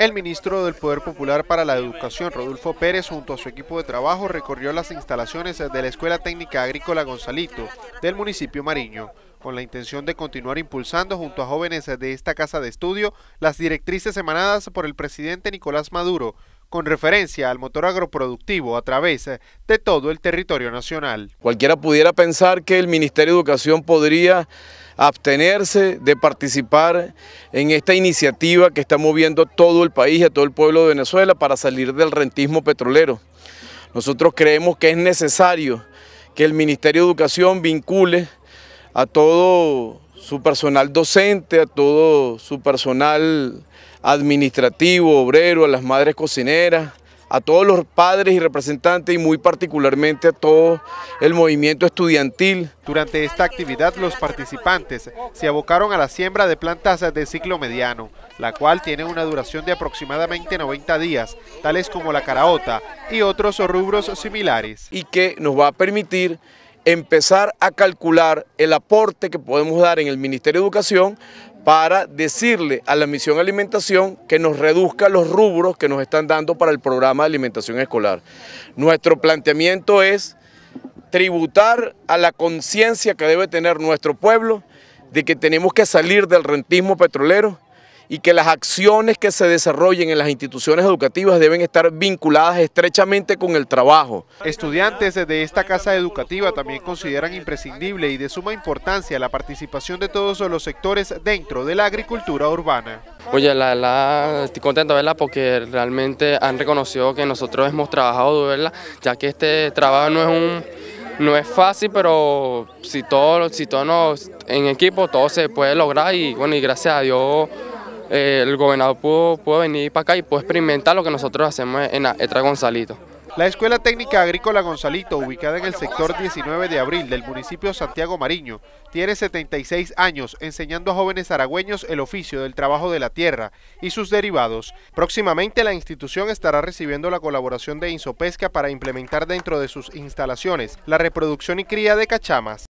El ministro del Poder Popular para la Educación, Rodolfo Pérez, junto a su equipo de trabajo, recorrió las instalaciones de la Escuela Técnica Agrícola Gonzalito del municipio Mariño, con la intención de continuar impulsando junto a jóvenes de esta casa de estudio las directrices emanadas por el presidente Nicolás Maduro con referencia al motor agroproductivo a través eh, de todo el territorio nacional. Cualquiera pudiera pensar que el Ministerio de Educación podría abstenerse de participar en esta iniciativa que está moviendo a todo el país y a todo el pueblo de Venezuela para salir del rentismo petrolero. Nosotros creemos que es necesario que el Ministerio de Educación vincule a todo su personal docente, a todo su personal administrativo, obrero, a las madres cocineras, a todos los padres y representantes y muy particularmente a todo el movimiento estudiantil. Durante esta actividad los participantes se abocaron a la siembra de plantas de ciclo mediano, la cual tiene una duración de aproximadamente 90 días, tales como la caraota y otros rubros similares. Y que nos va a permitir empezar a calcular el aporte que podemos dar en el Ministerio de Educación para decirle a la misión alimentación que nos reduzca los rubros que nos están dando para el programa de alimentación escolar. Nuestro planteamiento es tributar a la conciencia que debe tener nuestro pueblo de que tenemos que salir del rentismo petrolero y que las acciones que se desarrollen en las instituciones educativas deben estar vinculadas estrechamente con el trabajo. Estudiantes de esta casa educativa también consideran imprescindible y de suma importancia la participación de todos los sectores dentro de la agricultura urbana. Oye, la verdad, estoy contento, verla Porque realmente han reconocido que nosotros hemos trabajado, ¿verdad? Ya que este trabajo no es un no es fácil, pero si todos si todo en equipo todo se puede lograr y bueno, y gracias a Dios el gobernador puede venir para acá y puede experimentar lo que nosotros hacemos en Etra Gonzalito. La Escuela Técnica Agrícola Gonzalito, ubicada en el sector 19 de abril del municipio Santiago Mariño, tiene 76 años enseñando a jóvenes aragüeños el oficio del trabajo de la tierra y sus derivados. Próximamente la institución estará recibiendo la colaboración de Insopesca para implementar dentro de sus instalaciones la reproducción y cría de cachamas.